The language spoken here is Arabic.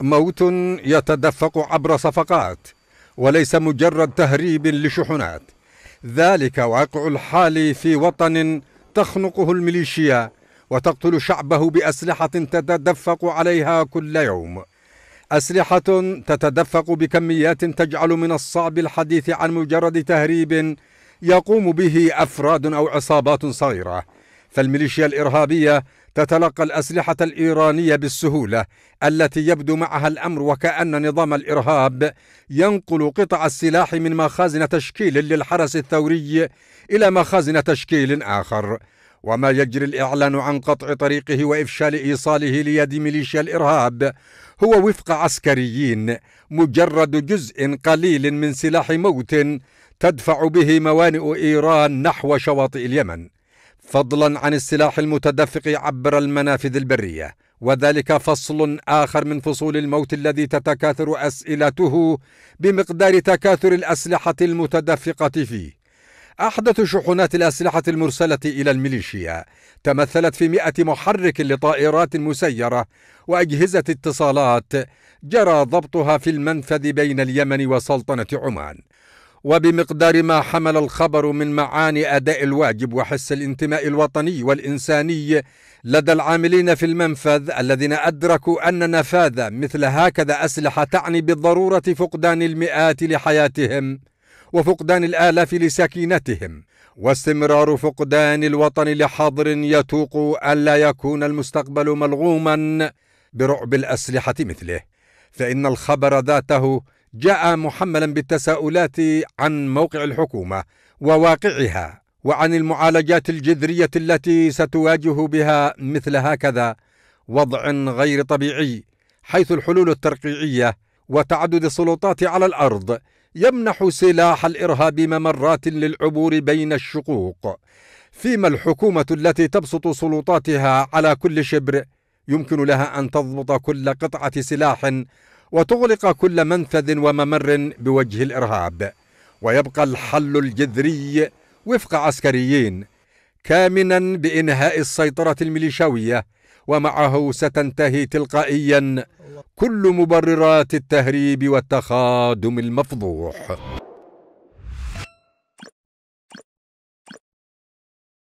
موت يتدفق عبر صفقات وليس مجرد تهريب لشحنات ذلك واقع الحال في وطن تخنقه الميليشيا وتقتل شعبه باسلحه تتدفق عليها كل يوم اسلحه تتدفق بكميات تجعل من الصعب الحديث عن مجرد تهريب يقوم به افراد او عصابات صغيره فالميليشيا الارهابيه تتلقى الاسلحه الايرانيه بالسهوله التي يبدو معها الامر وكان نظام الارهاب ينقل قطع السلاح من مخازن تشكيل للحرس الثوري الى مخازن تشكيل اخر وما يجري الاعلان عن قطع طريقه وافشال ايصاله ليد ميليشيا الارهاب هو وفق عسكريين مجرد جزء قليل من سلاح موت تدفع به موانئ ايران نحو شواطئ اليمن فضلا عن السلاح المتدفق عبر المنافذ البريه وذلك فصل اخر من فصول الموت الذي تتكاثر اسئلته بمقدار تكاثر الاسلحه المتدفقه فيه أحدث شحنات الأسلحة المرسلة إلى الميليشيا تمثلت في مئة محرك لطائرات مسيرة وأجهزة اتصالات جرى ضبطها في المنفذ بين اليمن وسلطنة عمان وبمقدار ما حمل الخبر من معاني اداء الواجب وحس الانتماء الوطني والانساني لدى العاملين في المنفذ الذين ادركوا ان نفاذ مثل هكذا اسلحه تعني بالضروره فقدان المئات لحياتهم وفقدان الالاف لسكينتهم واستمرار فقدان الوطن لحاضر يتوق الا يكون المستقبل ملغوما برعب الاسلحه مثله فان الخبر ذاته جاء محملا بالتساؤلات عن موقع الحكومه وواقعها وعن المعالجات الجذريه التي ستواجه بها مثل هكذا وضع غير طبيعي حيث الحلول الترقيعيه وتعدد السلطات على الارض يمنح سلاح الارهاب ممرات للعبور بين الشقوق فيما الحكومه التي تبسط سلطاتها على كل شبر يمكن لها ان تضبط كل قطعه سلاح وتغلق كل منفذ وممر بوجه الارهاب ويبقى الحل الجذري وفق عسكريين كامنا بانهاء السيطره الميليشاويه ومعه ستنتهي تلقائيا كل مبررات التهريب والتخادم المفضوح